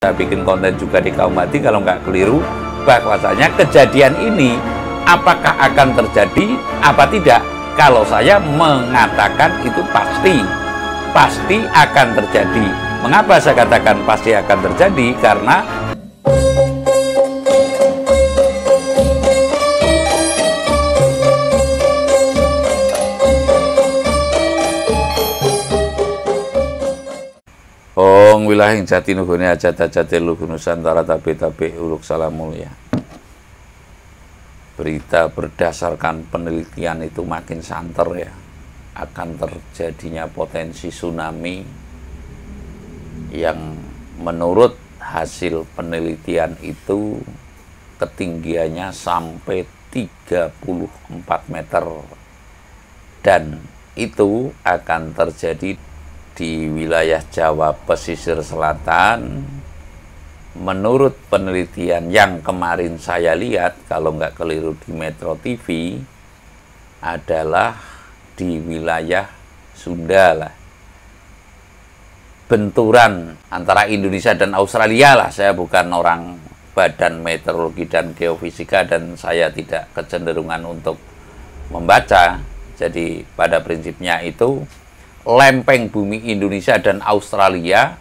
Saya bikin konten juga di kaum mati kalau nggak keliru bahwasanya kejadian ini apakah akan terjadi apa tidak kalau saya mengatakan itu pasti pasti akan terjadi mengapa saya katakan pasti akan terjadi karena yang jati nuhune ajat ajate tara nusantara tapi tapi uluk mulia Berita berdasarkan penelitian itu makin santer ya akan terjadinya potensi tsunami yang menurut hasil penelitian itu ketinggiannya sampai 34 meter dan itu akan terjadi di wilayah Jawa pesisir selatan menurut penelitian yang kemarin saya lihat kalau nggak keliru di Metro TV adalah di wilayah Sunda lah benturan antara Indonesia dan Australia lah saya bukan orang badan meteorologi dan geofisika dan saya tidak kecenderungan untuk membaca jadi pada prinsipnya itu lempeng bumi Indonesia dan Australia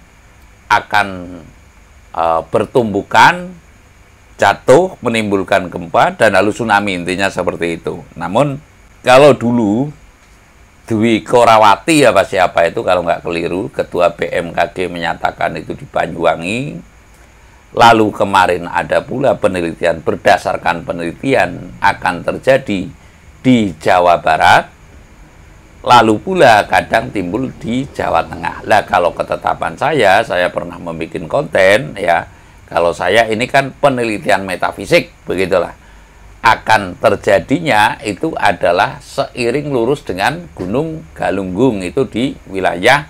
akan uh, bertumbukan, jatuh, menimbulkan gempa, dan lalu tsunami. Intinya seperti itu. Namun, kalau dulu Dwi Korawati apa siapa itu kalau nggak keliru ketua BMKG menyatakan itu di Banyuwangi lalu kemarin ada pula penelitian berdasarkan penelitian akan terjadi di Jawa Barat lalu pula kadang timbul di Jawa Tengah. Lah kalau ketetapan saya, saya pernah membuat konten ya. Kalau saya ini kan penelitian metafisik, begitulah. Akan terjadinya itu adalah seiring lurus dengan Gunung Galunggung itu di wilayah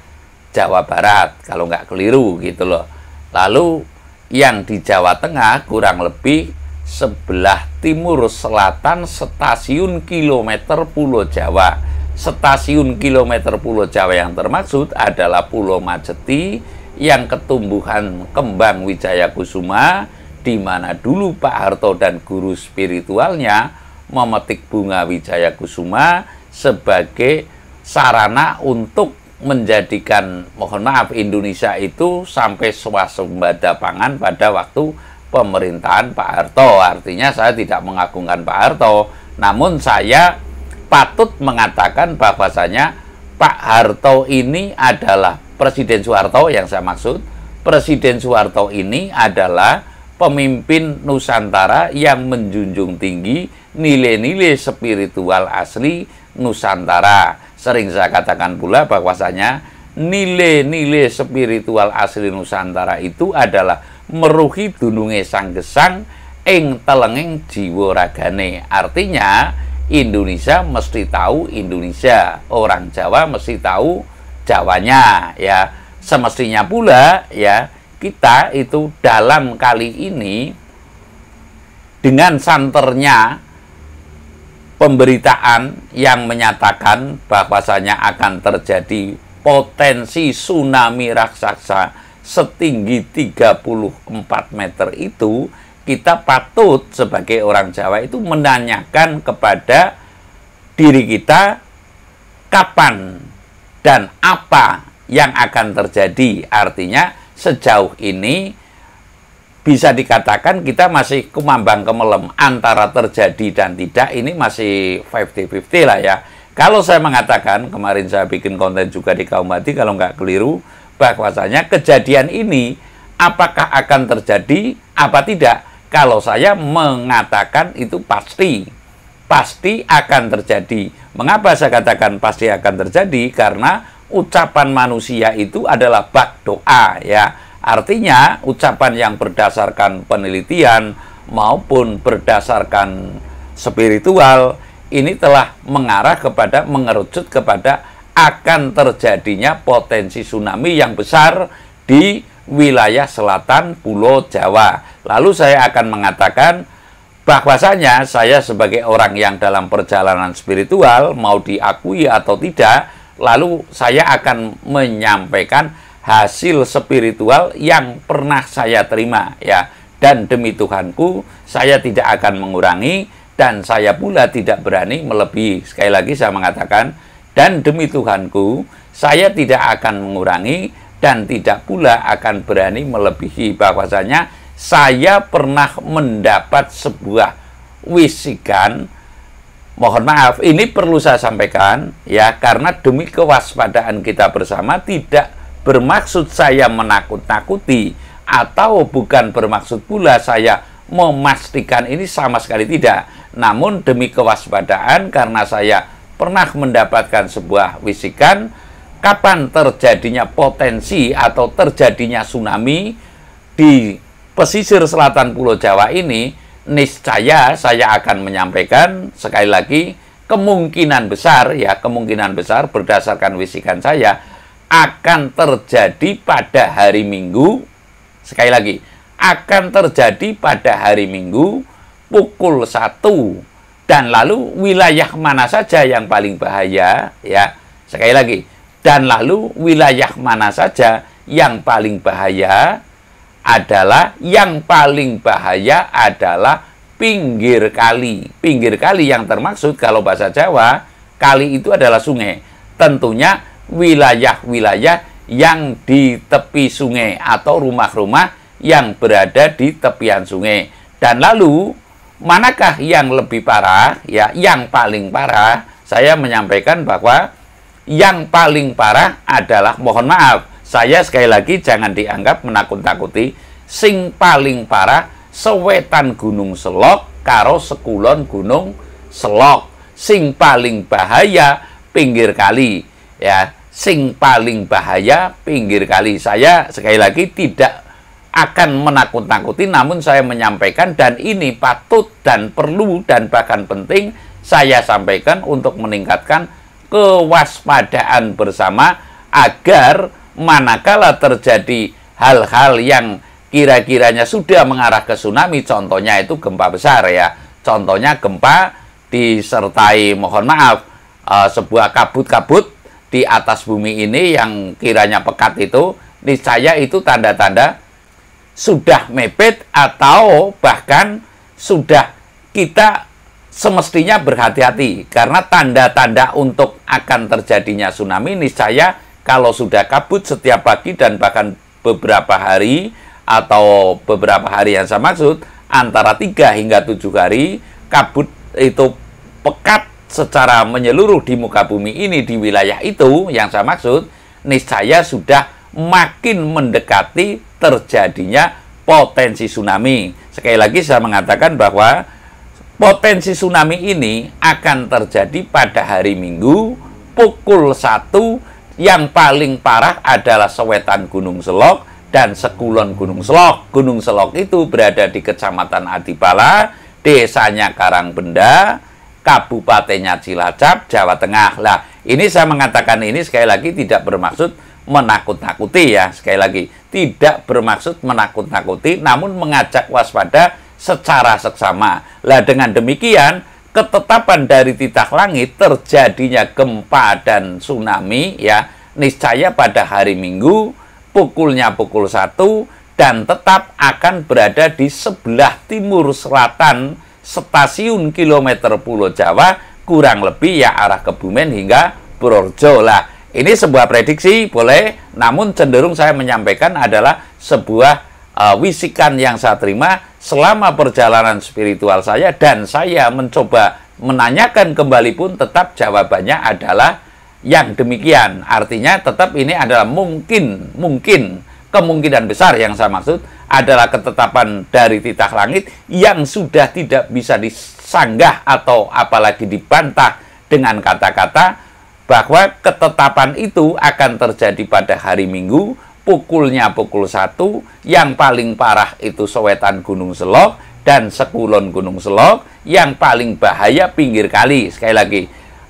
Jawa Barat, kalau nggak keliru gitu loh. Lalu yang di Jawa Tengah kurang lebih sebelah timur selatan stasiun kilometer Pulau Jawa Stasiun kilometer Pulau Jawa yang termaksud adalah Pulau Maceti yang ketumbuhan kembang Wijaya Kusuma di mana dulu Pak Harto dan guru spiritualnya memetik bunga Wijaya Kusuma sebagai sarana untuk menjadikan mohon maaf Indonesia itu sampai swasembada pangan pada waktu pemerintahan Pak Harto. Artinya saya tidak mengagungkan Pak Harto, namun saya patut mengatakan bahwasanya Pak Harto ini adalah Presiden Soeharto yang saya maksud. Presiden Soeharto ini adalah pemimpin Nusantara yang menjunjung tinggi nilai-nilai spiritual asli Nusantara. Sering saya katakan pula bahwasanya nilai-nilai spiritual asli Nusantara itu adalah meruhi dununge sang gesang ing telenging jiwa ragane. Artinya, Indonesia mesti tahu Indonesia, orang Jawa mesti tahu Jawanya ya. Semestinya pula ya kita itu dalam kali ini dengan santernya pemberitaan yang menyatakan bahwasanya akan terjadi potensi tsunami raksasa setinggi 34 meter itu kita patut sebagai orang Jawa itu menanyakan kepada diri kita kapan dan apa yang akan terjadi. Artinya sejauh ini bisa dikatakan kita masih kumambang kemelem antara terjadi dan tidak ini masih 50-50 lah ya. Kalau saya mengatakan, kemarin saya bikin konten juga di Kaum mati kalau nggak keliru, bahwasanya kejadian ini apakah akan terjadi apa tidak kalau saya mengatakan itu pasti, pasti akan terjadi. Mengapa saya katakan pasti akan terjadi? Karena ucapan manusia itu adalah bak doa ya. Artinya ucapan yang berdasarkan penelitian maupun berdasarkan spiritual ini telah mengarah kepada mengerucut kepada akan terjadinya potensi tsunami yang besar di wilayah selatan Pulau Jawa. Lalu saya akan mengatakan bahwasanya saya sebagai orang yang dalam perjalanan spiritual mau diakui atau tidak, lalu saya akan menyampaikan hasil spiritual yang pernah saya terima ya. Dan demi Tuhanku, saya tidak akan mengurangi dan saya pula tidak berani melebihi. Sekali lagi saya mengatakan, dan demi Tuhanku, saya tidak akan mengurangi dan tidak pula akan berani melebihi bahwasanya saya pernah mendapat sebuah wisikan mohon maaf ini perlu saya sampaikan ya karena demi kewaspadaan kita bersama tidak bermaksud saya menakut-nakuti atau bukan bermaksud pula saya memastikan ini sama sekali tidak namun demi kewaspadaan karena saya pernah mendapatkan sebuah wisikan kapan terjadinya potensi atau terjadinya tsunami di pesisir selatan Pulau Jawa ini, niscaya saya akan menyampaikan sekali lagi kemungkinan besar ya kemungkinan besar berdasarkan wisikan saya akan terjadi pada hari Minggu sekali lagi akan terjadi pada hari Minggu pukul 1 dan lalu wilayah mana saja yang paling bahaya ya sekali lagi dan lalu wilayah mana saja yang paling bahaya adalah yang paling bahaya adalah pinggir kali. Pinggir kali yang termaksud kalau bahasa Jawa, kali itu adalah sungai. Tentunya wilayah-wilayah yang di tepi sungai atau rumah-rumah yang berada di tepian sungai. Dan lalu manakah yang lebih parah? Ya, yang paling parah saya menyampaikan bahwa yang paling parah adalah mohon maaf, saya sekali lagi jangan dianggap menakut nakuti Sing paling parah sewetan Gunung Selok karo sekulon Gunung Selok. Sing paling bahaya pinggir kali ya. Sing paling bahaya pinggir kali. Saya sekali lagi tidak akan menakut nakuti namun saya menyampaikan dan ini patut dan perlu dan bahkan penting saya sampaikan untuk meningkatkan kewaspadaan bersama agar manakala terjadi hal-hal yang kira-kiranya sudah mengarah ke tsunami, contohnya itu gempa besar ya. Contohnya gempa disertai mohon maaf eh, sebuah kabut-kabut di atas bumi ini yang kiranya pekat itu niscaya itu tanda-tanda sudah mepet atau bahkan sudah kita semestinya berhati-hati karena tanda-tanda untuk akan terjadinya tsunami niscaya kalau sudah kabut setiap pagi dan bahkan beberapa hari atau beberapa hari yang saya maksud antara 3 hingga 7 hari kabut itu pekat secara menyeluruh di muka bumi ini di wilayah itu yang saya maksud niscaya sudah makin mendekati terjadinya potensi tsunami. Sekali lagi saya mengatakan bahwa Potensi tsunami ini akan terjadi pada hari Minggu pukul 1 yang paling parah adalah sewetan Gunung Selok dan sekulon Gunung Selok. Gunung Selok itu berada di Kecamatan Adipala, desanya Karangbenda, kabupatennya Cilacap, Jawa Tengah. Lah, ini saya mengatakan ini sekali lagi tidak bermaksud menakut-nakuti ya, sekali lagi tidak bermaksud menakut-nakuti namun mengajak waspada secara seksama. Lah dengan demikian, ketetapan dari titah langit terjadinya gempa dan tsunami ya niscaya pada hari Minggu pukulnya pukul 1 dan tetap akan berada di sebelah timur selatan stasiun kilometer Pulau Jawa kurang lebih ya arah Kebumen hingga Purworejo lah. Ini sebuah prediksi boleh, namun cenderung saya menyampaikan adalah sebuah uh, wisikan yang saya terima selama perjalanan spiritual saya dan saya mencoba menanyakan kembali pun tetap jawabannya adalah yang demikian. Artinya tetap ini adalah mungkin, mungkin kemungkinan besar yang saya maksud adalah ketetapan dari titah langit yang sudah tidak bisa disanggah atau apalagi dibantah dengan kata-kata bahwa ketetapan itu akan terjadi pada hari Minggu pukulnya pukul satu, yang paling parah itu sowetan Gunung Selok dan sekulon Gunung Selok, yang paling bahaya pinggir kali. Sekali lagi,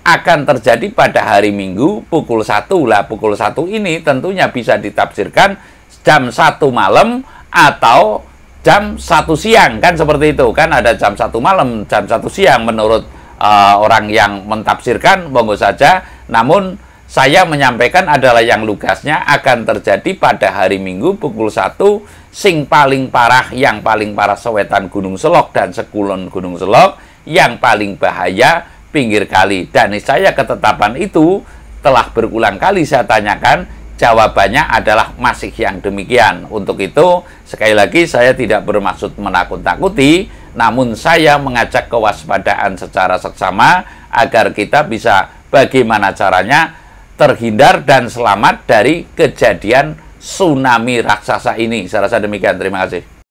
akan terjadi pada hari Minggu pukul satu lah. Pukul satu ini tentunya bisa ditafsirkan jam satu malam atau jam satu siang kan seperti itu kan ada jam satu malam jam satu siang menurut uh, orang yang mentafsirkan monggo saja namun saya menyampaikan adalah yang lugasnya akan terjadi pada hari Minggu pukul 1 sing paling parah yang paling parah sewetan Gunung Selok dan sekulon Gunung Selok yang paling bahaya pinggir kali dan saya ketetapan itu telah berulang kali saya tanyakan jawabannya adalah masih yang demikian untuk itu sekali lagi saya tidak bermaksud menakut-nakuti namun saya mengajak kewaspadaan secara seksama agar kita bisa bagaimana caranya terhindar dan selamat dari kejadian tsunami raksasa ini. Saya rasa demikian. Terima kasih.